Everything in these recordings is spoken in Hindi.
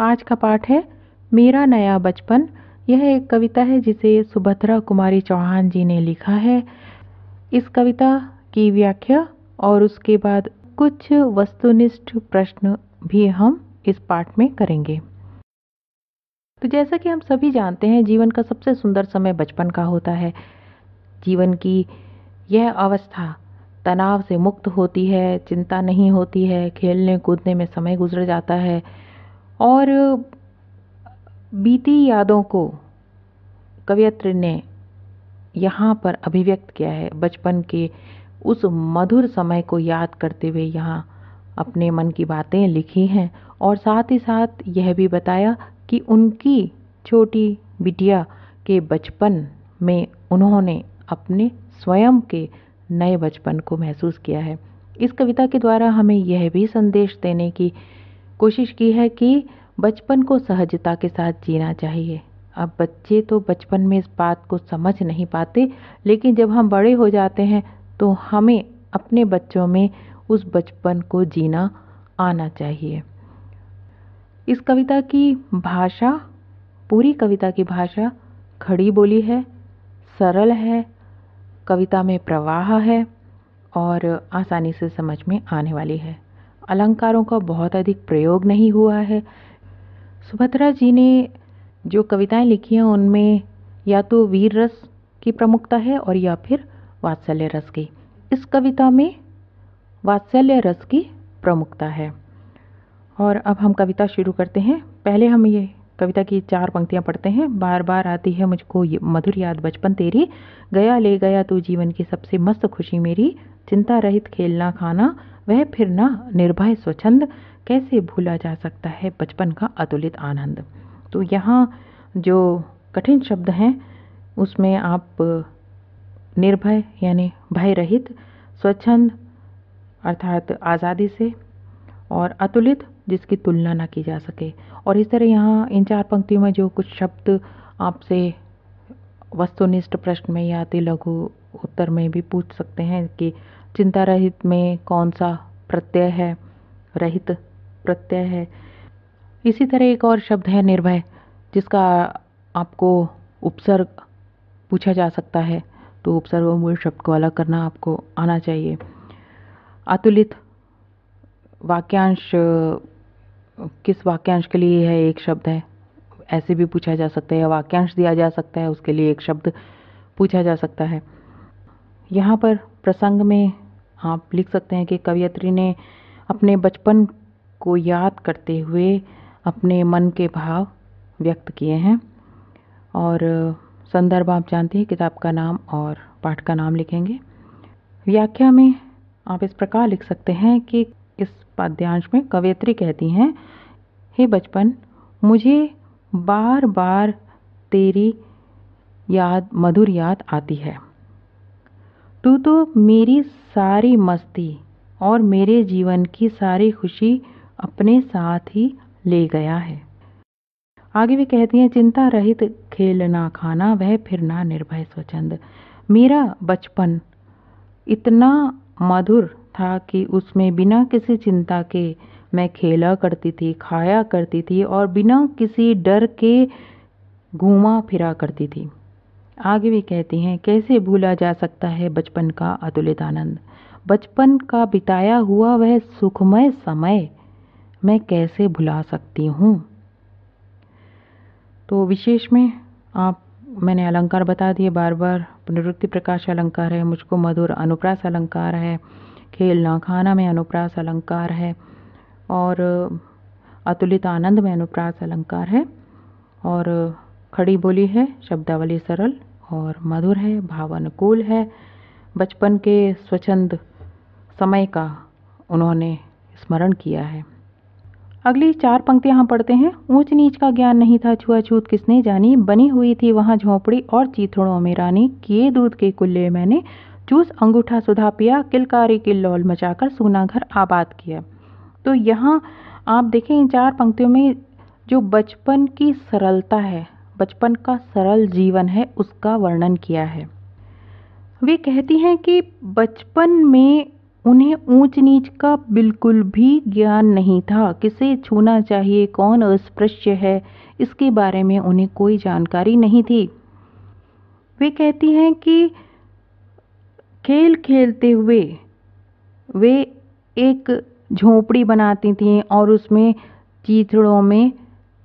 आज का पाठ है मेरा नया बचपन यह एक कविता है जिसे सुभद्रा कुमारी चौहान जी ने लिखा है इस कविता की व्याख्या और उसके बाद कुछ वस्तुनिष्ठ प्रश्न भी हम इस पाठ में करेंगे तो जैसा कि हम सभी जानते हैं जीवन का सबसे सुंदर समय बचपन का होता है जीवन की यह अवस्था तनाव से मुक्त होती है चिंता नहीं होती है खेलने कूदने में समय गुजर जाता है और बीती यादों को कवियत्र ने यहाँ पर अभिव्यक्त किया है बचपन के उस मधुर समय को याद करते हुए यहाँ अपने मन की बातें लिखी हैं और साथ ही साथ यह भी बताया कि उनकी छोटी बिटिया के बचपन में उन्होंने अपने स्वयं के नए बचपन को महसूस किया है इस कविता के द्वारा हमें यह भी संदेश देने की कोशिश की है कि बचपन को सहजता के साथ जीना चाहिए अब बच्चे तो बचपन में इस बात को समझ नहीं पाते लेकिन जब हम बड़े हो जाते हैं तो हमें अपने बच्चों में उस बचपन को जीना आना चाहिए इस कविता की भाषा पूरी कविता की भाषा खड़ी बोली है सरल है कविता में प्रवाह है और आसानी से समझ में आने वाली है अलंकारों का बहुत अधिक प्रयोग नहीं हुआ है सुभद्रा जी ने जो कविताएं लिखी हैं उनमें या तो वीर रस की प्रमुखता है और या फिर वात्सल्य रस की इस कविता में वात्सल्य रस की प्रमुखता है और अब हम कविता शुरू करते हैं पहले हम ये कविता की चार पंक्तियाँ पढ़ते हैं बार बार आती है मुझको ये मधुर याद बचपन तेरी गया ले गया तू जीवन की सबसे मस्त खुशी मेरी चिंता रहित खेलना खाना वह फिर ना निर्भय स्वच्छंद कैसे भूला जा सकता है बचपन का अतुलित आनंद तो यहाँ जो कठिन शब्द हैं उसमें आप निर्भय यानी भय रहित स्वच्छंद अर्थात आज़ादी से और अतुलित जिसकी तुलना ना की जा सके और इस तरह यहाँ इन चार पंक्तियों में जो कुछ शब्द आपसे वस्तुनिष्ठ प्रश्न में या अति लघु उत्तर में भी पूछ सकते हैं कि चिंता रहित में कौन सा प्रत्यय है रहित प्रत्यय है इसी तरह एक और शब्द है निर्भय जिसका आपको उपसर्ग पूछा जा सकता है तो उपसर्ग और मूल शब्द को अलग करना आपको आना चाहिए अतुलित वाक्यांश किस वाक्यांश के लिए यह एक शब्द है ऐसे भी पूछा जा सकता है वाक्यांश दिया जा सकता है उसके लिए एक शब्द पूछा जा सकता है यहाँ पर प्रसंग में आप लिख सकते हैं कि कवियत्री ने अपने बचपन को याद करते हुए अपने मन के भाव व्यक्त किए हैं और संदर्भ आप जानते हैं किताब का नाम और पाठ का नाम लिखेंगे व्याख्या में आप इस प्रकार लिख सकते हैं कि इस पाद्यांश में कवयित्री कहती हैं हे बचपन मुझे बार बार तेरी याद मधुर याद आती है तू तो मेरी सारी मस्ती और मेरे जीवन की सारी खुशी अपने साथ ही ले गया है आगे भी कहती हैं चिंता रहित खेलना खाना वह फिरना निर्भय स्वचंद मेरा बचपन इतना मधुर था कि उसमें बिना किसी चिंता के मैं खेला करती थी खाया करती थी और बिना किसी डर के घूमा फिरा करती थी आगे भी कहती हैं कैसे भूला जा सकता है बचपन का अतुलित आनंद बचपन का बिताया हुआ वह सुखमय समय मैं कैसे भुला सकती हूँ तो विशेष में आप मैंने अलंकार बता दिए बार बार पुनरुक्ति प्रकाश अलंकार है मुझको मधुर अनुप्रास अलंकार है खेलना खाना में अनुप्रास अलंकार है और अतुलित आनंद में अनुप्रास अलंकार है और खड़ी बोली है शब्दावली सरल और मधुर है भावानुकूल है बचपन के स्वच्छंद समय का उन्होंने स्मरण किया है अगली चार पंक्तियां हम पढ़ते हैं ऊंच नीच का ज्ञान नहीं था छुआछूत किसने जानी बनी हुई थी वहां झोपड़ी और चीथड़ों में रानी किए दूध के कुल्ले मैंने चूस अंगूठा सुधा पिया किलकारी की लौल मचाकर सूना घर आबाद किया तो यहाँ आप देखें इन चार पंक्तियों में जो बचपन की सरलता है बचपन का सरल जीवन है उसका वर्णन किया है वे कहती हैं कि बचपन में उन्हें ऊंच नीच का बिल्कुल भी ज्ञान नहीं था किसे छूना चाहिए कौन अस्पृश्य है इसके बारे में उन्हें कोई जानकारी नहीं थी वे कहती हैं कि खेल खेलते हुए वे एक झोंपड़ी बनाती थीं और उसमें चीथड़ों में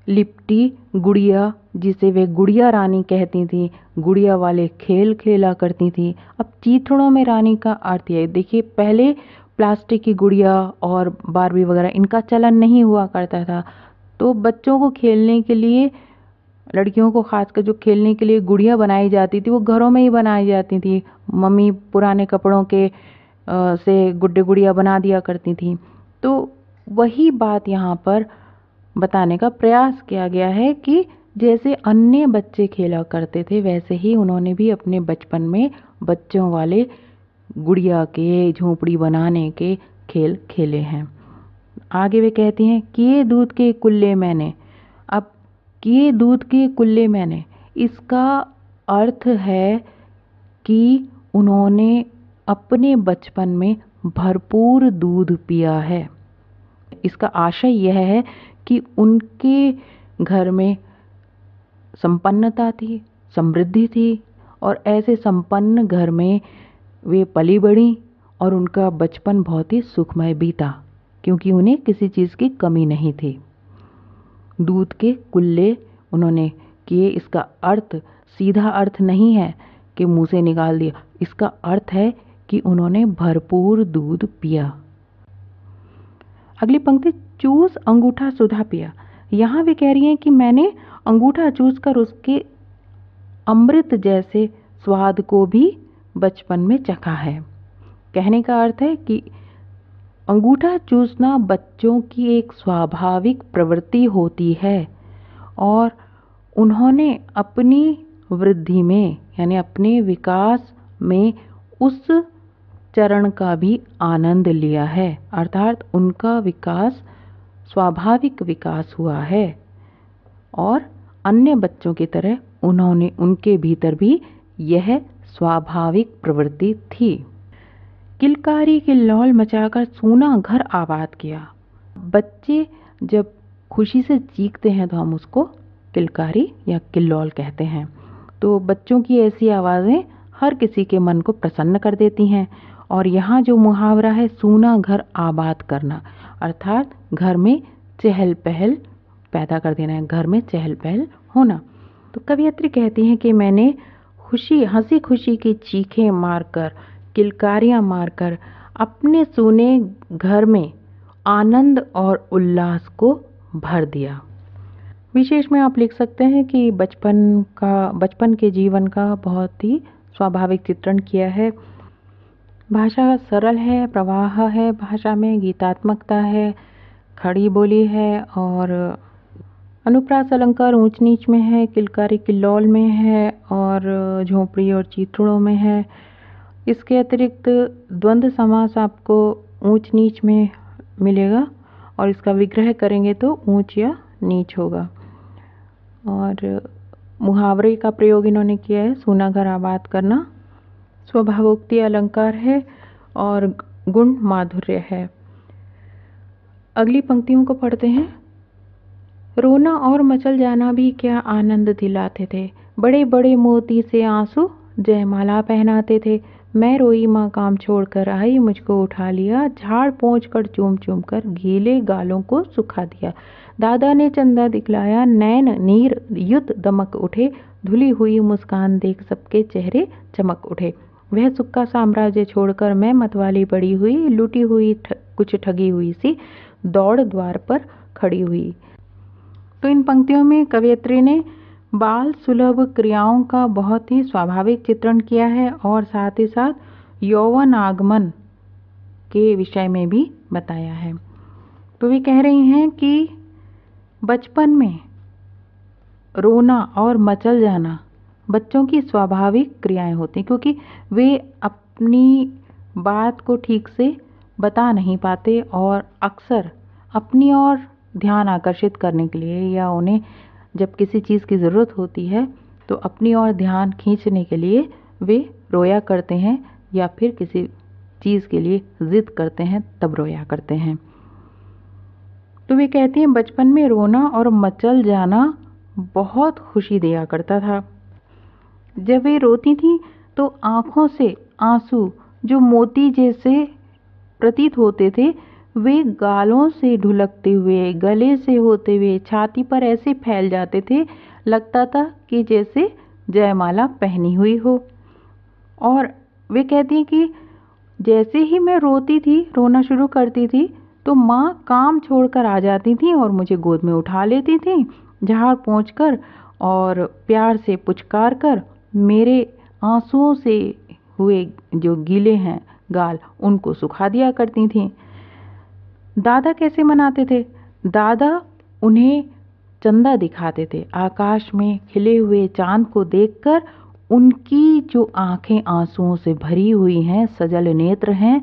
लिपटी गुड़िया जिसे वे गुड़िया रानी कहती थी गुड़िया वाले खेल खेला करती थी अब चीथड़ों में रानी का अर्थ है देखिए पहले प्लास्टिक की गुड़िया और बारबी वगैरह इनका चलन नहीं हुआ करता था तो बच्चों को खेलने के लिए लड़कियों को खासकर जो खेलने के लिए गुड़िया बनाई जाती थी वो घरों में ही बनाई जाती थी मम्मी पुराने कपड़ों के से गुड्डे गुड़िया बना दिया करती थी तो वही बात यहाँ पर बताने का प्रयास किया गया है कि जैसे अन्य बच्चे खेला करते थे वैसे ही उन्होंने भी अपने बचपन में बच्चों वाले गुड़िया के झोंपड़ी बनाने के खेल खेले हैं आगे वे कहती हैं किए दूध के कुल्ले मैंने किए दूध के कुल्ले मैंने इसका अर्थ है कि उन्होंने अपने बचपन में भरपूर दूध पिया है इसका आशय यह है कि उनके घर में संपन्नता थी समृद्धि थी और ऐसे संपन्न घर में वे पली बढ़ी और उनका बचपन बहुत ही सुखमय बीता क्योंकि उन्हें किसी चीज़ की कमी नहीं थी दूध के कुल्ले उन्होंने किए इसका अर्थ सीधा अर्थ नहीं है कि मुंह से निकाल दिया इसका अर्थ है कि उन्होंने भरपूर दूध पिया अगली पंक्ति चूस अंगूठा सुधा पिया यहाँ वे कह रही हैं कि मैंने अंगूठा चूस कर उसके अमृत जैसे स्वाद को भी बचपन में चखा है कहने का अर्थ है कि अंगूठा चूसना बच्चों की एक स्वाभाविक प्रवृत्ति होती है और उन्होंने अपनी वृद्धि में यानी अपने विकास में उस चरण का भी आनंद लिया है अर्थात उनका विकास स्वाभाविक विकास हुआ है और अन्य बच्चों की तरह उन्होंने उनके भीतर भी यह स्वाभाविक प्रवृत्ति थी किलकारी के लौल मचाकर सोना घर आबाद किया बच्चे जब खुशी से चीखते हैं तो हम उसको किलकारी या किल्लौल कहते हैं तो बच्चों की ऐसी आवाज़ें हर किसी के मन को प्रसन्न कर देती हैं और यहाँ जो मुहावरा है सूना घर आबाद करना अर्थात घर में चहल पहल पैदा कर देना है घर में चहल पहल होना तो कवियत्री कहती हैं कि मैंने खुशी हंसी खुशी की चीखें मारकर किलकारियाँ मारकर अपने सोने घर में आनंद और उल्लास को भर दिया विशेष में आप लिख सकते हैं कि बचपन का बचपन के जीवन का बहुत ही स्वाभाविक चित्रण किया है भाषा सरल है प्रवाह है भाषा में गीतात्मकता है खड़ी बोली है और अनुप्रास अलंकार ऊंच नीच में है किलकारी किल्लौल में है और झोंपड़ी और चित्रों में है इसके अतिरिक्त द्वंद्व समास आपको ऊंच नीच में मिलेगा और इसका विग्रह करेंगे तो ऊंच या नीच होगा और मुहावरे का प्रयोग इन्होंने किया है सोना घर आबाद करना स्वभावोक्ति अलंकार है और गुण माधुर्य है अगली पंक्तियों को पढ़ते हैं रोना और मचल जाना भी क्या आनंद दिलाते थे बड़े बड़े मोती से आंसू जयमाला पहनाते थे मैं रोई माँ काम छोड़कर आई मुझको उठा लिया झाड़ पहुँच कर चूम चूम कर गीले गालों को सुखा दिया दादा ने चंदा दिखलाया नैन नीर युद्ध दमक उठे धुली हुई मुस्कान देख सबके चेहरे चमक उठे वह सुक्का साम्राज्य छोड़कर मैं मतवाली पड़ी हुई लुटी हुई थ, कुछ ठगी हुई सी दौड़ द्वार पर खड़ी हुई तो इन पंक्तियों में कवियत्री ने बाल सुलभ क्रियाओं का बहुत ही स्वाभाविक चित्रण किया है और साथ ही साथ यौवन आगमन के विषय में भी बताया है तो वे कह रही हैं कि बचपन में रोना और मचल जाना बच्चों की स्वाभाविक क्रियाएं होती क्योंकि वे अपनी बात को ठीक से बता नहीं पाते और अक्सर अपनी ओर ध्यान आकर्षित करने के लिए या उन्हें जब किसी चीज़ की ज़रूरत होती है तो अपनी ओर ध्यान खींचने के लिए वे रोया करते हैं या फिर किसी चीज़ के लिए ज़िद करते हैं तब रोया करते हैं तो वे कहती हैं बचपन में रोना और मचल जाना बहुत खुशी दिया करता था जब वे रोती थी तो आँखों से आंसू जो मोती जैसे प्रतीत होते थे वे गालों से ढुलकते हुए गले से होते हुए छाती पर ऐसे फैल जाते थे लगता था कि जैसे जयमाला पहनी हुई हो और वे कहती हैं कि जैसे ही मैं रोती थी रोना शुरू करती थी तो माँ काम छोड़कर आ जाती थी और मुझे गोद में उठा लेती थी झाड़ पहुँच कर और प्यार से पुचकार कर मेरे आंसुओं से हुए जो गीले हैं गाल उनको सुखा दिया करती थी दादा कैसे मनाते थे दादा उन्हें चंदा दिखाते थे आकाश में खिले हुए चांद को देखकर उनकी जो आंखें आंसुओं से भरी हुई हैं सजल नेत्र हैं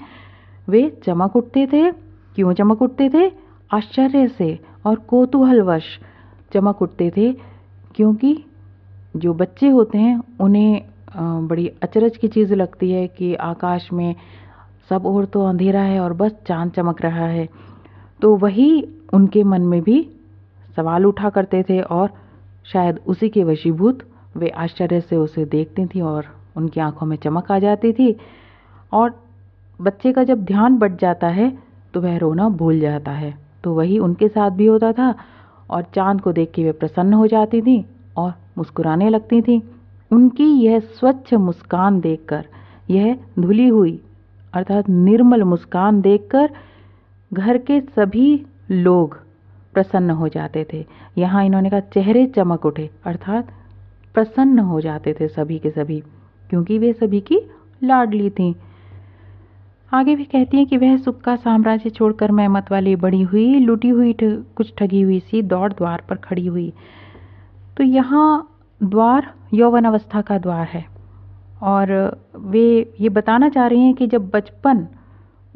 वे चमक उठते थे क्यों चमक उठते थे आश्चर्य से और कौतूहलवश चमक उठते थे क्योंकि जो बच्चे होते हैं उन्हें बड़ी अचरज की चीज़ लगती है कि आकाश में सब और तो अंधेरा है और बस चांद चमक रहा है तो वही उनके मन में भी सवाल उठा करते थे और शायद उसी के वशीभूत वे आश्चर्य से उसे देखती थी और उनकी आंखों में चमक आ जाती थी और बच्चे का जब ध्यान बट जाता है तो वह रोना भूल जाता है तो वही उनके साथ भी होता था और चांद को देख के वे प्रसन्न हो जाती थी और मुस्कुराने लगती थी उनकी यह स्वच्छ मुस्कान देखकर यह धुली हुई अर्थात निर्मल मुस्कान देखकर घर के सभी लोग प्रसन्न हो जाते थे यहाँ इन्होंने कहा चेहरे चमक उठे अर्थात प्रसन्न हो जाते थे सभी के सभी क्योंकि वे सभी की लाडली थीं आगे भी कहती हैं कि वह सुख का साम्राज्य छोड़कर मैं मत वाली बड़ी हुई लुटी हुई कुछ ठगी हुई सी दौड़ द्वार पर खड़ी हुई तो यहाँ द्वार यौवन अवस्था का द्वार है और वे ये बताना चाह रही हैं कि जब बचपन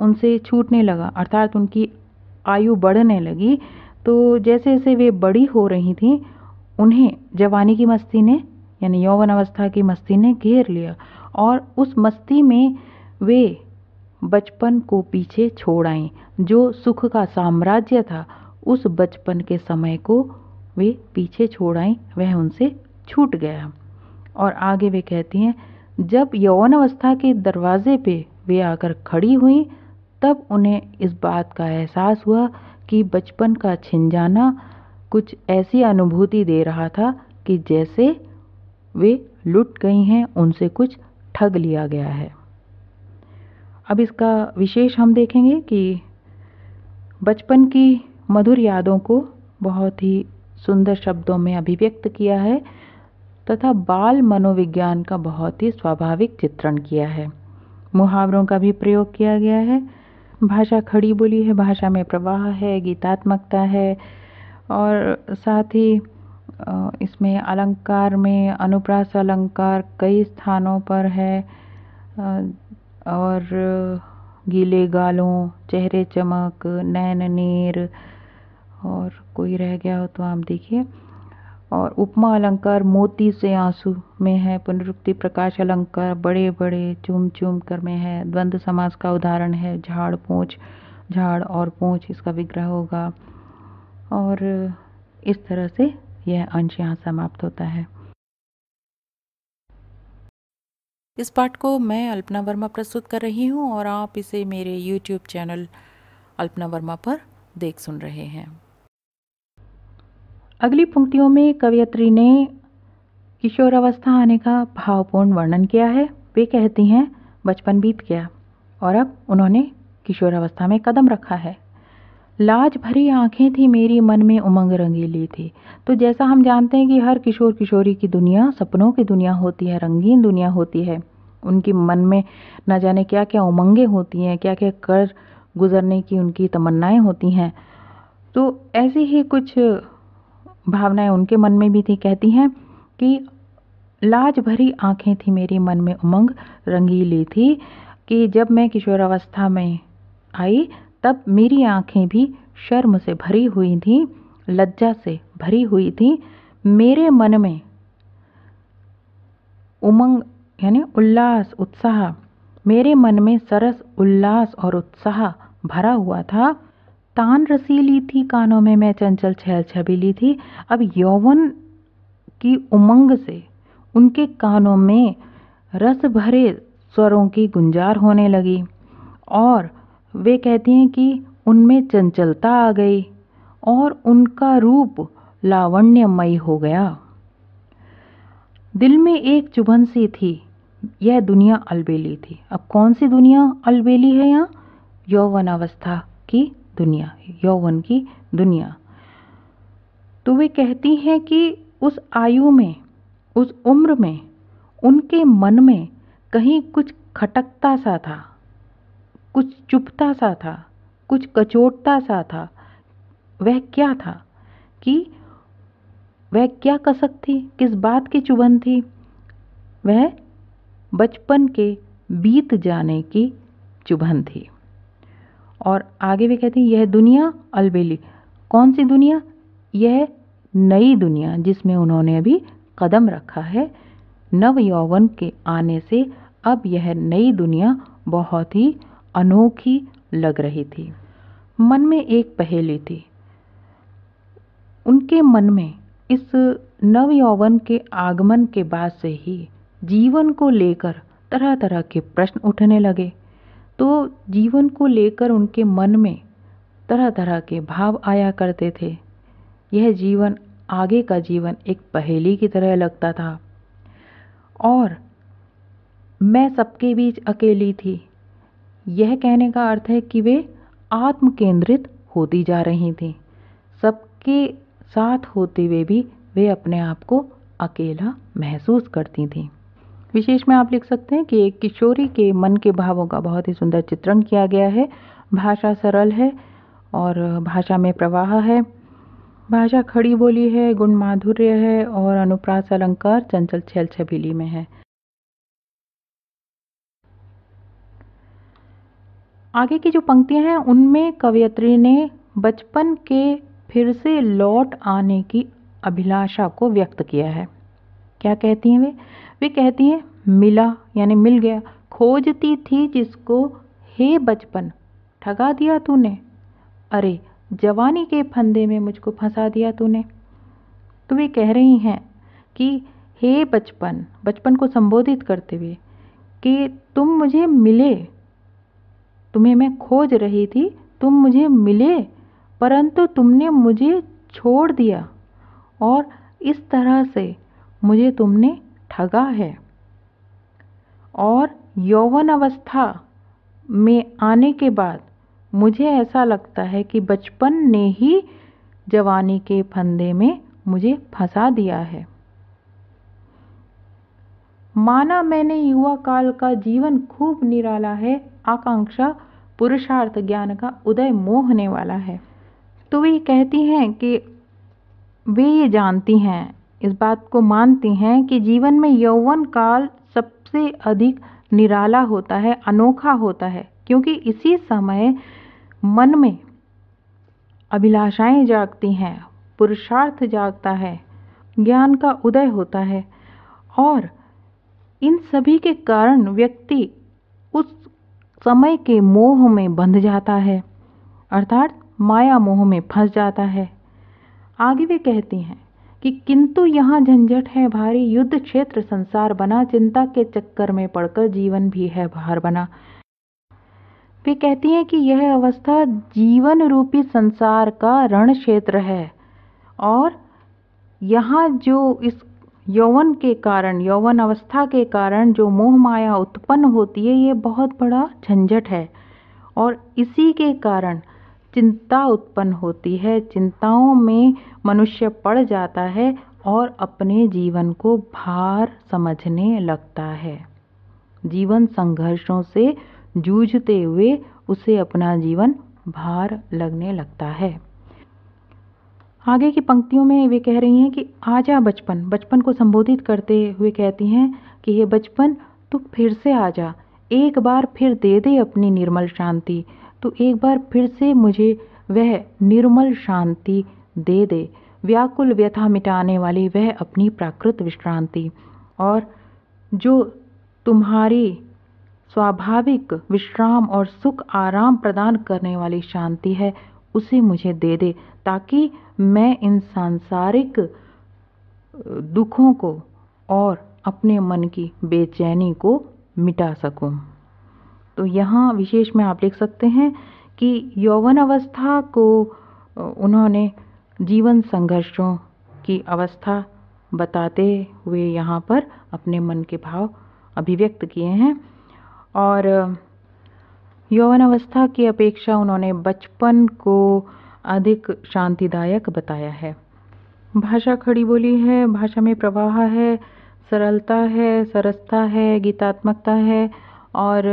उनसे छूटने लगा अर्थात उनकी आयु बढ़ने लगी तो जैसे जैसे वे बड़ी हो रही थीं उन्हें जवानी की मस्ती ने यानी यौवन अवस्था की मस्ती ने घेर लिया और उस मस्ती में वे बचपन को पीछे छोड़ आई जो सुख का साम्राज्य था उस बचपन के समय को वे पीछे छोड़ आई वह उनसे छूट गया और आगे वे कहती हैं जब यौवन अवस्था के दरवाजे पे वे आकर खड़ी हुई तब उन्हें इस बात का एहसास हुआ कि बचपन का छिन जाना कुछ ऐसी अनुभूति दे रहा था कि जैसे वे लुट गई हैं उनसे कुछ ठग लिया गया है अब इसका विशेष हम देखेंगे कि बचपन की मधुर यादों को बहुत ही सुंदर शब्दों में अभिव्यक्त किया है तथा बाल मनोविज्ञान का बहुत ही स्वाभाविक चित्रण किया है मुहावरों का भी प्रयोग किया गया है भाषा खड़ी बोली है भाषा में प्रवाह है गीतात्मकता है और साथ ही इसमें अलंकार में अनुप्रास अलंकार कई स्थानों पर है और गीले गालों चेहरे चमक नैन नीर और कोई रह गया हो तो आप देखिए और उपमा अलंकार मोती से आंसू में है पुनरुक्ति प्रकाश अलंकार बड़े बड़े चूम चूम कर में है द्वंद्व समास का उदाहरण है झाड़ पूँछ झाड़ और पूछ इसका विग्रह होगा और इस तरह से यह अंश यहाँ समाप्त होता है इस पाठ को मैं अल्पना वर्मा प्रस्तुत कर रही हूँ और आप इसे मेरे यूट्यूब चैनल अल्पना वर्मा पर देख सुन रहे हैं अगली पंक्तियों में कवियत्री ने किशोरावस्था आने का भावपूर्ण वर्णन किया है वे कहती हैं बचपन बीत गया और अब उन्होंने किशोरावस्था में कदम रखा है लाज भरी आंखें थी मेरी मन में उमंग रंगीली थी तो जैसा हम जानते हैं कि हर किशोर किशोरी की दुनिया सपनों की दुनिया होती है रंगीन दुनिया होती है उनकी मन में न जाने क्या क्या उमंगें होती हैं क्या क्या कर गुजरने की उनकी तमन्नाएं होती हैं तो ऐसी ही कुछ भावनाएं उनके मन में भी थी कहती हैं कि लाज भरी आंखें थी मेरे मन में उमंग रंगीली थी कि जब मैं किशोरावस्था में आई तब मेरी आंखें भी शर्म से भरी हुई थी लज्जा से भरी हुई थी मेरे मन में उमंग यानी उल्लास उत्साह मेरे मन में सरस उल्लास और उत्साह भरा हुआ था तान रसी ली थी कानों में मैं चंचल छैल छबीली थी अब यौवन की उमंग से उनके कानों में रस भरे स्वरों की गुंजार होने लगी और वे कहती हैं कि उनमें चंचलता आ गई और उनका रूप लावण्यमय हो गया दिल में एक चुभन सी थी यह दुनिया अलबेली थी अब कौन सी दुनिया अलबेली है यहाँ यौवनावस्था की दुनिया यौवन की दुनिया तो वे कहती हैं कि उस आयु में उस उम्र में उनके मन में कहीं कुछ खटकता सा था कुछ चुपता सा था कुछ कचोटता सा था वह क्या था कि वह क्या कसक थी किस बात की चुभन थी वह बचपन के बीत जाने की चुभन थी और आगे भी कहते हैं यह दुनिया अलबेली कौन सी दुनिया यह नई दुनिया जिसमें उन्होंने अभी कदम रखा है नव यौवन के आने से अब यह नई दुनिया बहुत ही अनोखी लग रही थी मन में एक पहेली थी उनके मन में इस नव यौवन के आगमन के बाद से ही जीवन को लेकर तरह तरह के प्रश्न उठने लगे तो जीवन को लेकर उनके मन में तरह तरह के भाव आया करते थे यह जीवन आगे का जीवन एक पहेली की तरह लगता था और मैं सबके बीच अकेली थी यह कहने का अर्थ है कि वे आत्म केंद्रित होती जा रही थी सबके साथ होते हुए भी वे अपने आप को अकेला महसूस करती थीं विशेष में आप लिख सकते हैं कि एक किशोरी के मन के भावों का बहुत ही सुंदर चित्रण किया गया है भाषा सरल है और भाषा में प्रवाह है भाषा खड़ी बोली है गुण माधुर्य है और अनुप्रास अलंकार चंचल छल छबीली में है आगे की जो पंक्तियां हैं उनमें कवयित्री ने बचपन के फिर से लौट आने की अभिलाषा को व्यक्त किया है क्या कहती हैं वे वे कहती हैं मिला यानी मिल गया खोजती थी जिसको हे बचपन ठगा दिया तूने अरे जवानी के फंदे में मुझको फंसा दिया तूने तो वे कह रही हैं कि हे बचपन बचपन को संबोधित करते हुए कि तुम मुझे मिले तुम्हें मैं खोज रही थी तुम मुझे मिले परंतु तुमने मुझे छोड़ दिया और इस तरह से मुझे तुमने ठगा है और यौवन अवस्था में आने के बाद मुझे ऐसा लगता है कि बचपन ने ही जवानी के फंदे में मुझे फंसा दिया है माना मैंने युवा काल का जीवन खूब निराला है आकांक्षा पुरुषार्थ ज्ञान का उदय मोहने वाला है तो वे कहती हैं कि वे ये जानती हैं इस बात को मानते हैं कि जीवन में यौवन काल सबसे अधिक निराला होता है अनोखा होता है क्योंकि इसी समय मन में अभिलाषाएं जागती हैं पुरुषार्थ जागता है ज्ञान का उदय होता है और इन सभी के कारण व्यक्ति उस समय के मोह में बंध जाता है अर्थात माया मोह में फंस जाता है आगे वे कहती हैं कि किंतु यहाँ झंझट है भारी युद्ध क्षेत्र संसार बना चिंता के चक्कर में पड़कर जीवन भी है भार बना वे कहती हैं कि यह अवस्था जीवन रूपी संसार का रण क्षेत्र है और यहाँ जो इस यौवन के कारण यौवन अवस्था के कारण जो मोह माया उत्पन्न होती है ये बहुत बड़ा झंझट है और इसी के कारण चिंता उत्पन्न होती है चिंताओं में मनुष्य पड़ जाता है और अपने जीवन को भार समझने लगता है जीवन संघर्षों से जूझते हुए उसे अपना जीवन भार लगने लगता है आगे की पंक्तियों में वे कह रही हैं कि आजा बचपन बचपन को संबोधित करते हुए कहती हैं कि हे बचपन तू फिर से आजा एक बार फिर दे दे अपनी निर्मल शांति तो एक बार फिर से मुझे वह निर्मल शांति दे दे व्याकुल व्यथा मिटाने वाली वह अपनी प्राकृत विश्रांति और जो तुम्हारी स्वाभाविक विश्राम और सुख आराम प्रदान करने वाली शांति है उसे मुझे दे दे ताकि मैं इन सांसारिक दुखों को और अपने मन की बेचैनी को मिटा सकूं तो यहाँ विशेष में आप देख सकते हैं कि यौवन अवस्था को उन्होंने जीवन संघर्षों की अवस्था बताते हुए यहाँ पर अपने मन के भाव अभिव्यक्त किए हैं और यौवन अवस्था की अपेक्षा उन्होंने बचपन को अधिक शांतिदायक बताया है भाषा खड़ी बोली है भाषा में प्रवाह है सरलता है सरसता है गीतात्मकता है और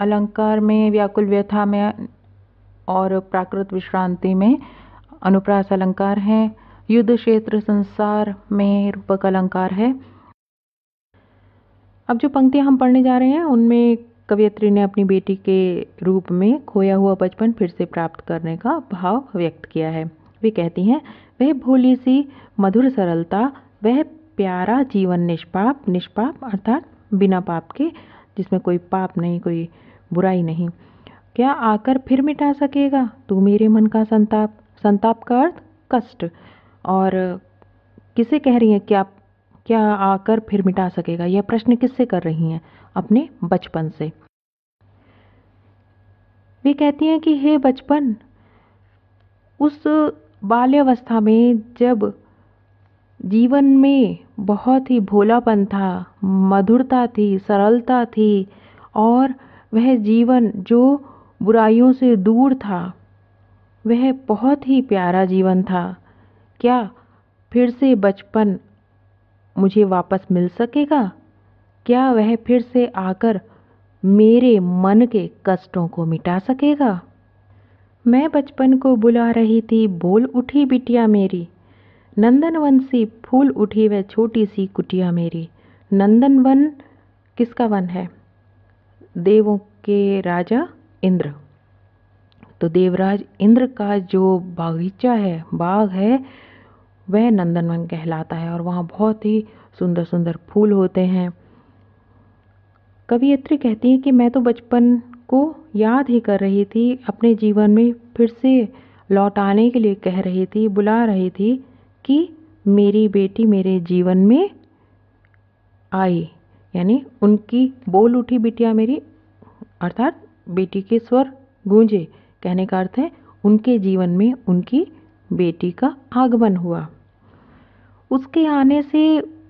अलंकार में व्याकुल व्यथा में और प्राकृत विश्रांति में अनुप्रास अलंकार है युद्ध क्षेत्र संसार में रूपक अलंकार है अब जो पंक्तियां हम पढ़ने जा रहे हैं उनमें कवियत्री ने अपनी बेटी के रूप में खोया हुआ बचपन फिर से प्राप्त करने का भाव व्यक्त किया है वे कहती हैं वह भोली सी मधुर सरलता वह प्यारा जीवन निष्पाप निष्पाप अर्थात बिना पाप के जिसमें कोई पाप नहीं कोई बुराई नहीं क्या आकर फिर मिटा सकेगा तू मेरे मन का संताप संताप का अर्थ कष्ट और किसे कह रही हैं क्या क्या आकर फिर मिटा सकेगा यह प्रश्न किससे कर रही हैं अपने बचपन से वे कहती हैं कि हे बचपन उस बाल्यावस्था में जब जीवन में बहुत ही भोलापन था मधुरता थी सरलता थी और वह जीवन जो बुराइयों से दूर था वह बहुत ही प्यारा जीवन था क्या फिर से बचपन मुझे वापस मिल सकेगा क्या वह फिर से आकर मेरे मन के कष्टों को मिटा सकेगा मैं बचपन को बुला रही थी बोल उठी बिटिया मेरी नंदनवन से फूल उठी वह छोटी सी कुटिया मेरी नंदनवन किसका वन है देवों के राजा इंद्र तो देवराज इंद्र का जो बागीचा है बाग है वह नंदनवन कहलाता है और वहाँ बहुत ही सुंदर सुंदर फूल होते हैं कवियत्री कहती हैं कि मैं तो बचपन को याद ही कर रही थी अपने जीवन में फिर से लौट आने के लिए कह रही थी बुला रही थी कि मेरी बेटी मेरे जीवन में आई यानी उनकी बोल उठी बिटिया मेरी अर्थात बेटी के स्वर गूंजे कहने का अर्थ है उनके जीवन में उनकी बेटी का आगमन हुआ उसके आने से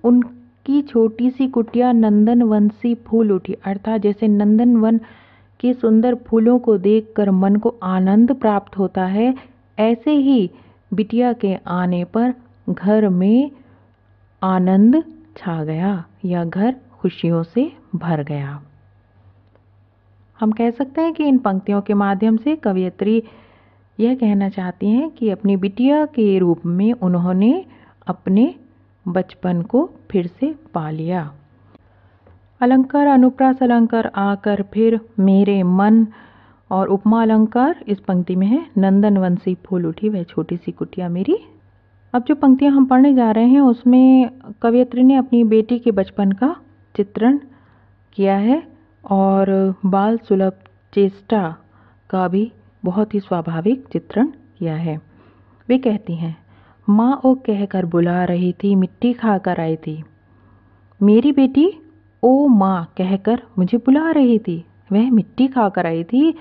उनकी छोटी सी कुटिया नंदन वन सी फूल उठी अर्थात जैसे नंदन वन के सुंदर फूलों को देखकर मन को आनंद प्राप्त होता है ऐसे ही बिटिया के आने पर घर में आनंद छा गया या घर खुशियों से भर गया हम कह सकते हैं कि इन पंक्तियों के माध्यम से कवियत्री यह कहना चाहती हैं कि अपनी बिटिया के रूप में उन्होंने अपने बचपन को फिर से पा लिया अलंकार अनुप्रास अलंकार आकर फिर मेरे मन और उपमा अलंकार इस पंक्ति में है नंदनवंशी फूल उठी वह छोटी सी कुटिया मेरी अब जो पंक्तियाँ हम पढ़ने जा रहे हैं उसमें कवियत्री ने अपनी बेटी के बचपन का चित्रण किया है और बाल सुलभ चेष्टा का भी बहुत ही स्वाभाविक चित्रण किया है वे कहती हैं माँ ओ कह कर बुला रही थी मिट्टी खा कर आई थी मेरी बेटी ओ माँ कहकर मुझे बुला रही थी वह मिट्टी खा कर आई थी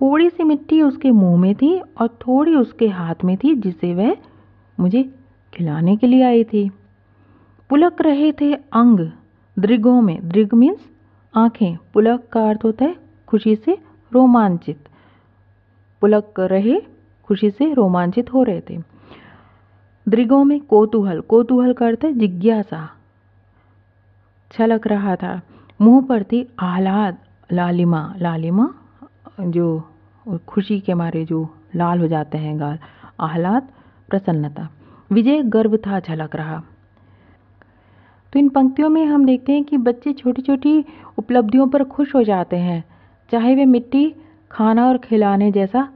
थोड़ी सी मिट्टी उसके मुंह में थी और थोड़ी उसके हाथ में थी जिसे वह मुझे खिलाने के लिए आई थी पुलक रहे थे अंग दृगों में दृग मीन्स आँखें पुलक का अर्थ होता है खुशी से रोमांचित पुलक रहे खुशी से रोमांचित हो रहे थे दृगों में कोतूहल कोतूहल का अर्थ है जिज्ञासा छलक रहा था मुंह पर थी आह्लाद लालिमा लालिमा जो खुशी के मारे जो लाल हो जाते हैं गाल आह्लाद प्रसन्नता विजय गर्व था झलक रहा तो इन पंक्तियों में हम देखते हैं कि बच्चे छोटी छोटी उपलब्धियों पर खुश हो जाते हैं चाहे वे मिट्टी खाना और खिलाने जैसा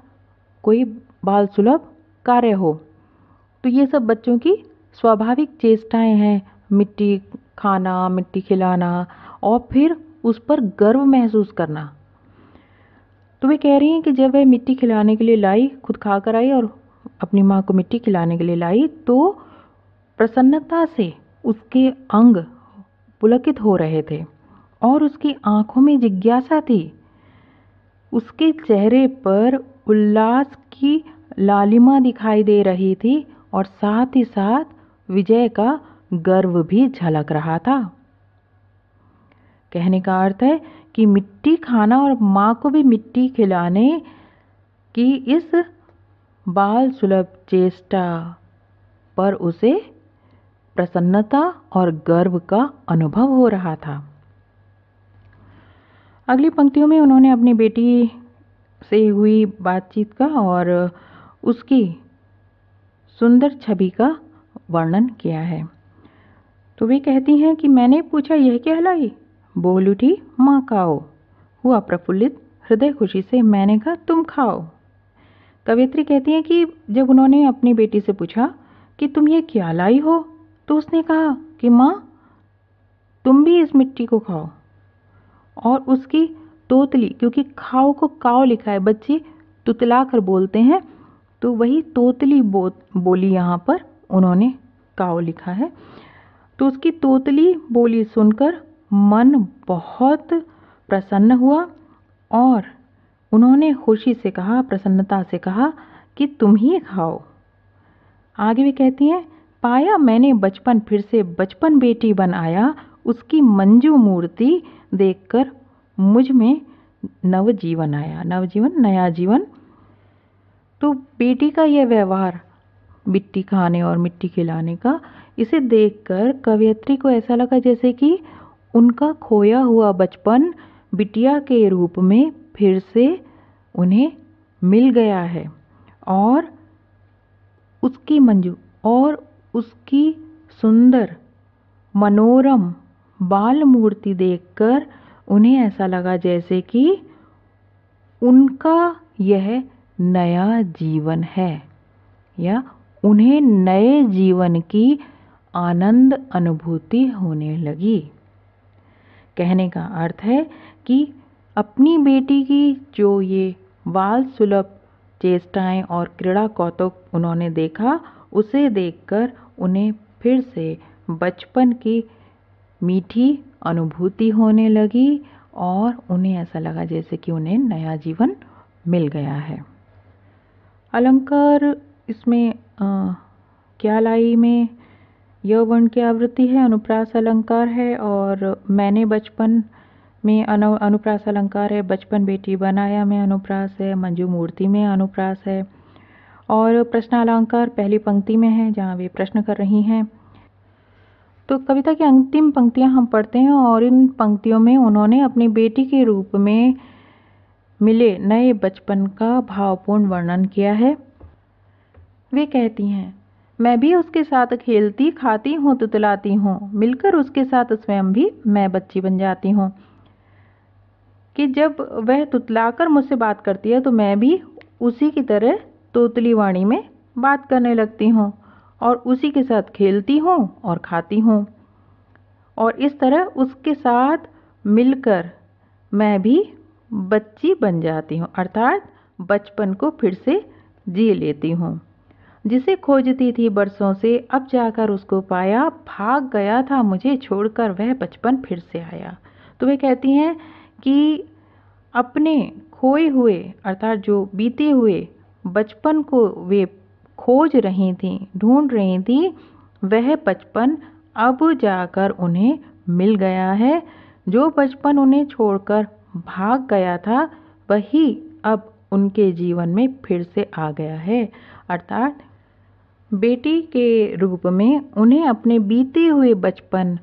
कोई बाल सुलभ कार्य हो तो ये सब बच्चों की स्वाभाविक चेष्टाएं हैं मिट्टी खाना मिट्टी खिलाना और फिर उस पर गर्व महसूस करना तो वे कह रही हैं कि जब वह मिट्टी खिलाने के लिए लाई खुद खा कर आई और अपनी माँ को मिट्टी खिलाने के लिए लाई तो प्रसन्नता से उसके अंग पुलकित हो रहे थे और उसकी आंखों में जिज्ञासा थी उसके चेहरे पर उल्लास की लालिमा दिखाई दे रही थी और साथ ही साथ विजय का गर्व भी झलक रहा था कहने का अर्थ है कि मिट्टी खाना और माँ को भी मिट्टी खिलाने की इस बाल सुलभ चेष्टा पर उसे प्रसन्नता और गर्व का अनुभव हो रहा था अगली पंक्तियों में उन्होंने अपनी बेटी से हुई बातचीत का और उसकी सुंदर छवि का वर्णन किया है तो वे कहती हैं कि मैंने पूछा यह क्या लाई बोल उठी माँ खाओ हुआ प्रफुल्लित हृदय खुशी से मैंने कहा तुम खाओ कवियत्री कहती है कि जब उन्होंने अपनी बेटी से पूछा कि तुम ये क्या लाई हो तो उसने कहा कि माँ तुम भी इस मिट्टी को खाओ और उसकी तोतली क्योंकि खाओ को काओ लिखा है बच्चे तुतला कर बोलते हैं तो वही तोतली बो बोली यहाँ पर उन्होंने काओ लिखा है तो उसकी तोतली बोली सुनकर मन बहुत प्रसन्न हुआ और उन्होंने खुशी से कहा प्रसन्नता से कहा कि तुम ही खाओ आगे भी कहती हैं पाया मैंने बचपन फिर से बचपन बेटी बन आया उसकी मंजू मूर्ति देखकर मुझ में नवजीवन आया नवजीवन नया जीवन तो बेटी का यह व्यवहार मिट्टी खाने और मिट्टी खिलाने का इसे देखकर कवयित्री को ऐसा लगा जैसे कि उनका खोया हुआ बचपन बिटिया के रूप में फिर से उन्हें मिल गया है और उसकी मंजू और उसकी सुंदर मनोरम बाल मूर्ति देखकर उन्हें ऐसा लगा जैसे कि उनका यह नया जीवन है या उन्हें नए जीवन की आनंद अनुभूति होने लगी कहने का अर्थ है कि अपनी बेटी की जो ये बाल सुलभ चेष्टाएँ और क्रीड़ा कौतुक उन्होंने देखा उसे देखकर उन्हें फिर से बचपन की मीठी अनुभूति होने लगी और उन्हें ऐसा लगा जैसे कि उन्हें नया जीवन मिल गया है अलंकार इसमें आ, क्या लाई में यह वर्ण की आवृत्ति है अनुप्रास अलंकार है और मैंने बचपन में अनु अनुप्रास अलंकार है बचपन बेटी बनाया में अनुप्रास है मंजू मूर्ति में अनुप्रास है और प्रश्न अलंकार पहली पंक्ति में है जहाँ वे प्रश्न कर रही हैं तो कविता की अंतिम पंक्तियाँ हम पढ़ते हैं और इन पंक्तियों में उन्होंने अपनी बेटी के रूप में मिले नए बचपन का भावपूर्ण वर्णन किया है वे कहती हैं मैं भी उसके साथ खेलती खाती हूँ तुतलाती हूँ मिलकर उसके साथ स्वयं भी मैं बच्ची बन जाती हूँ कि जब वह तुतलाकर मुझसे बात करती है तो मैं भी उसी की तरह तोतली वाणी में बात करने लगती हूँ और उसी के साथ खेलती हूँ और खाती हूँ और इस तरह उसके साथ मिलकर मैं भी बच्ची बन जाती हूँ अर्थात बचपन को फिर से जी लेती हूँ जिसे खोजती थी बरसों से अब जाकर उसको पाया भाग गया था मुझे छोड़कर वह बचपन फिर से आया तो वे कहती हैं कि अपने खोए हुए अर्थात जो बीते हुए बचपन को वे खोज रही थी ढूंढ रही थी वह बचपन अब जाकर उन्हें मिल गया है जो बचपन उन्हें छोड़कर भाग गया था वही अब उनके जीवन में फिर से आ गया है अर्थात बेटी के रूप में उन्हें अपने बीते हुए बचपन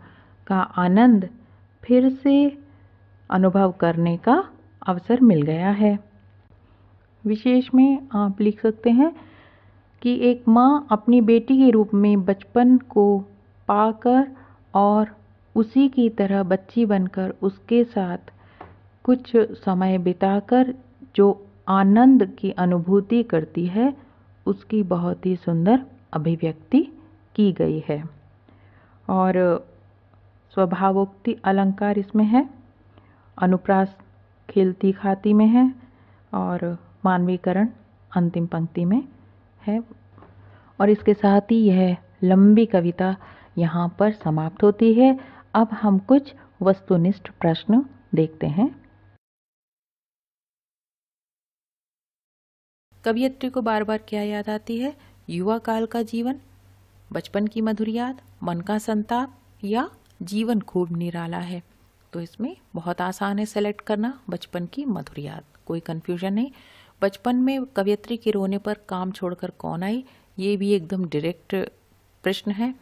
का आनंद फिर से अनुभव करने का अवसर मिल गया है विशेष में आप लिख सकते हैं कि एक माँ अपनी बेटी के रूप में बचपन को पाकर और उसी की तरह बच्ची बनकर उसके साथ कुछ समय बिताकर जो आनंद की अनुभूति करती है उसकी बहुत ही सुंदर अभिव्यक्ति की गई है और स्वभावोक्ति अलंकार इसमें है अनुप्रास खेलती खाती में है और मानवीकरण अंतिम पंक्ति में है और इसके साथ ही यह लंबी कविता यहाँ पर समाप्त होती है अब हम कुछ वस्तुनिष्ठ प्रश्न देखते हैं कवियत्री को बार बार क्या याद आती है युवा काल का जीवन बचपन की मधुर याद मन का संताप या जीवन खूब निराला है तो इसमें बहुत आसान है सेलेक्ट करना बचपन की मधुर याद कोई कन्फ्यूजन नहीं बचपन में कवियत्री के रोने पर काम छोड़कर कौन आई ये भी एकदम डायरेक्ट प्रश्न है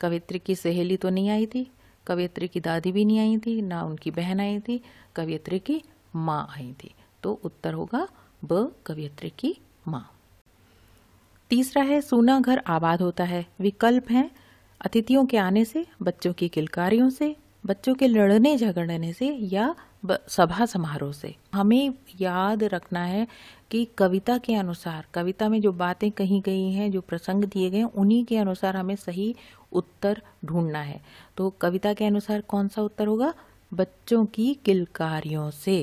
कवयत्री की सहेली तो नहीं आई थी कवयत्री की दादी भी नहीं आई थी ना उनकी बहन आई थी कवियत्री की माँ आई थी तो उत्तर होगा ब कवियत्री की माँ तीसरा है सूना घर आबाद होता है विकल्प हैं अतिथियों के आने से बच्चों की किलकारियों से बच्चों के लड़ने झगड़ने से या सभा समारोह से हमें याद रखना है कि कविता के अनुसार कविता में जो बातें कही गई हैं जो प्रसंग दिए गए हैं उन्हीं के अनुसार हमें सही उत्तर ढूंढना है तो कविता के अनुसार कौन सा उत्तर होगा बच्चों की किलकारियों से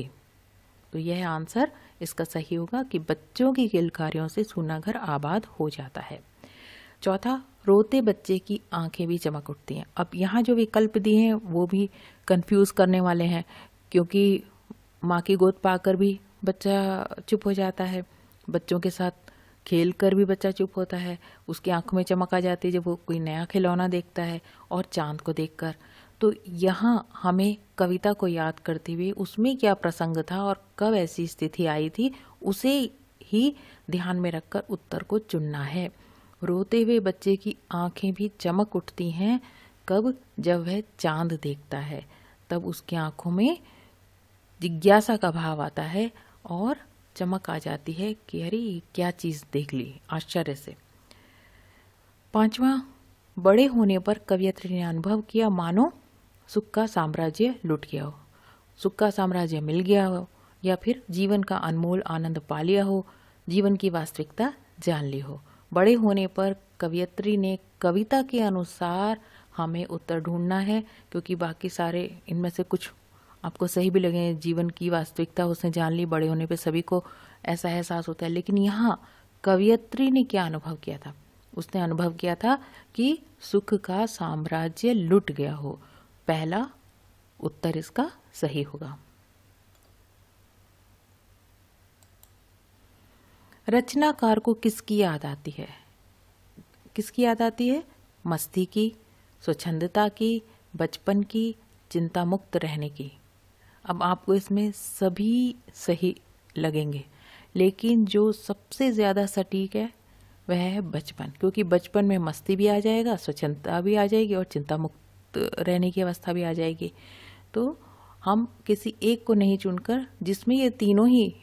तो यह आंसर इसका सही होगा कि बच्चों की किलकारियों से सूनाघर आबाद हो जाता है चौथा रोते बच्चे की आंखें भी चमक उठती हैं अब यहाँ जो विकल्प दिए हैं वो भी कंफ्यूज करने वाले हैं क्योंकि माँ की गोद पाकर भी बच्चा चुप हो जाता है बच्चों के साथ खेल कर भी बच्चा चुप होता है उसकी आंखों में चमक आ जाती है जब वो कोई नया खिलौना देखता है और चांद को कर तो यहाँ हमें कविता को याद करते हुए उसमें क्या प्रसंग था और कब ऐसी स्थिति आई थी उसे ही ध्यान में रखकर उत्तर को चुनना है रोते हुए बच्चे की आंखें भी चमक उठती हैं कब जब वह चांद देखता है तब उसकी आंखों में जिज्ञासा का भाव आता है और चमक आ जाती है कि अरे ये क्या चीज़ देख ली आश्चर्य से पांचवा बड़े होने पर कवियत्री ने अनुभव किया मानो सुख का साम्राज्य लुट गया हो सुख का साम्राज्य मिल गया हो या फिर जीवन का अनमोल आनंद पा लिया हो जीवन की वास्तविकता जान ली हो बड़े होने पर कवियत्री ने कविता के अनुसार हमें उत्तर ढूंढना है क्योंकि बाकी सारे इनमें से कुछ आपको सही भी लगे जीवन की वास्तविकता उसने जान ली बड़े होने पर सभी को ऐसा एहसास होता है लेकिन यहाँ कवियत्री ने क्या अनुभव किया था उसने अनुभव किया था कि सुख का साम्राज्य लुट गया हो पहला उत्तर इसका सही होगा रचनाकार को किसकी याद आती है किसकी याद आती है मस्ती की स्वच्छंदता की बचपन की चिंता मुक्त रहने की अब आपको इसमें सभी सही लगेंगे लेकिन जो सबसे ज़्यादा सटीक है वह है बचपन क्योंकि बचपन में मस्ती भी आ जाएगा स्वच्छंदता भी आ जाएगी और चिंता मुक्त रहने की अवस्था भी आ जाएगी तो हम किसी एक को नहीं चुनकर जिसमें ये तीनों ही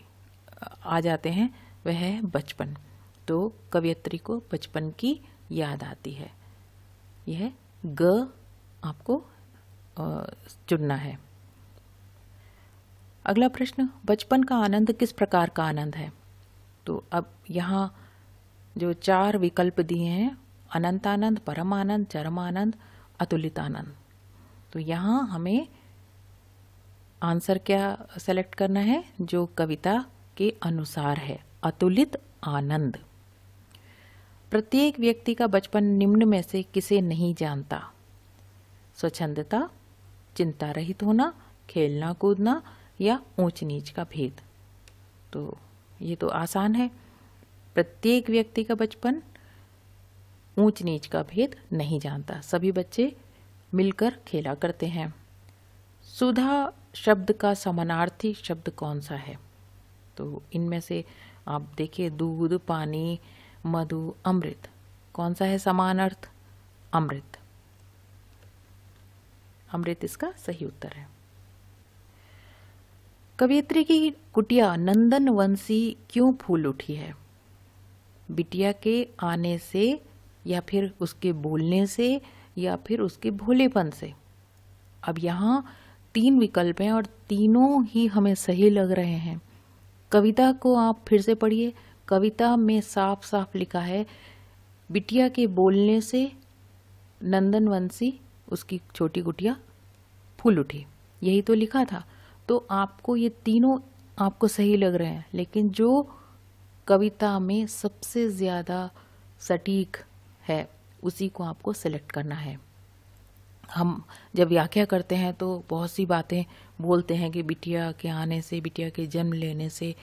आ जाते हैं वह है बचपन तो कवियत्री को बचपन की याद आती है यह ग आपको चुनना है अगला प्रश्न बचपन का आनंद किस प्रकार का आनंद है तो अब यहाँ जो चार विकल्प दिए हैं अनंत आनंद परम आनंद चरम आनंद अतुलित आनंद तो यहाँ हमें आंसर क्या सेलेक्ट करना है जो कविता के अनुसार है अतुलित आनंद प्रत्येक व्यक्ति का बचपन निम्न में से किसे नहीं जानता स्वच्छंदता चिंता रहित होना खेलना कूदना या ऊंच नीच का भेद तो ये तो आसान है प्रत्येक व्यक्ति का बचपन ऊंच नीच का भेद नहीं जानता सभी बच्चे मिलकर खेला करते हैं सुधा शब्द का समानार्थी शब्द कौन सा है तो इनमें से आप देखिए दूध पानी मधु अमृत कौन सा है समान अर्थ अमृत अमृत इसका सही उत्तर है कवियत्री की कुटिया नंदन वंशी क्यों फूल उठी है बिटिया के आने से या फिर उसके बोलने से या फिर उसके भोलेपन से अब यहाँ तीन विकल्प हैं और तीनों ही हमें सही लग रहे हैं कविता को आप फिर से पढ़िए कविता में साफ साफ लिखा है बिटिया के बोलने से नंदनवंशी उसकी छोटी गुटिया फूल उठी यही तो लिखा था तो आपको ये तीनों आपको सही लग रहे हैं लेकिन जो कविता में सबसे ज़्यादा सटीक है उसी को आपको सेलेक्ट करना है हम जब व्याख्या करते हैं तो बहुत सी बातें बोलते हैं कि बिटिया के आने से बिटिया के जन्म लेने से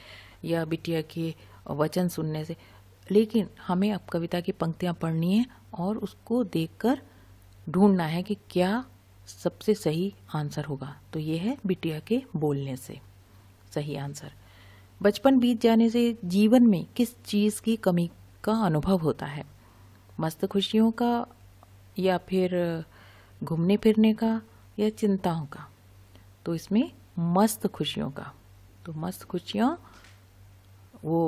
या बिटिया के वचन सुनने से लेकिन हमें अब कविता की पंक्तियाँ पढ़नी है और उसको देखकर ढूंढना है कि क्या सबसे सही आंसर होगा तो ये है बिटिया के बोलने से सही आंसर बचपन बीत जाने से जीवन में किस चीज़ की कमी का अनुभव होता है मस्त खुशियों का या फिर घूमने फिरने का या चिंताओं का तो इसमें मस्त खुशियों का तो मस्त खुशियाँ वो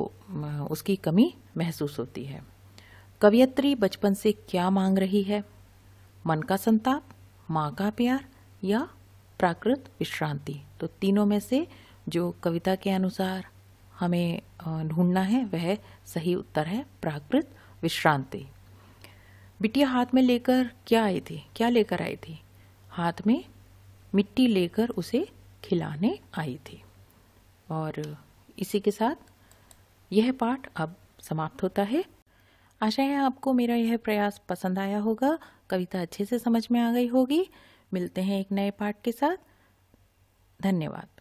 उसकी कमी महसूस होती है कवियत्री बचपन से क्या मांग रही है मन का संताप माँ का प्यार या प्राकृत विश्रांति तो तीनों में से जो कविता के अनुसार हमें ढूंढना है वह सही उत्तर है प्राकृत विश्रांति बिटिया हाथ में लेकर क्या आई थी क्या लेकर आई थी हाथ में मिट्टी लेकर उसे खिलाने आई थी और इसी के साथ यह पाठ अब समाप्त होता है आशा है आपको मेरा यह प्रयास पसंद आया होगा कविता अच्छे से समझ में आ गई होगी मिलते हैं एक नए पाठ के साथ धन्यवाद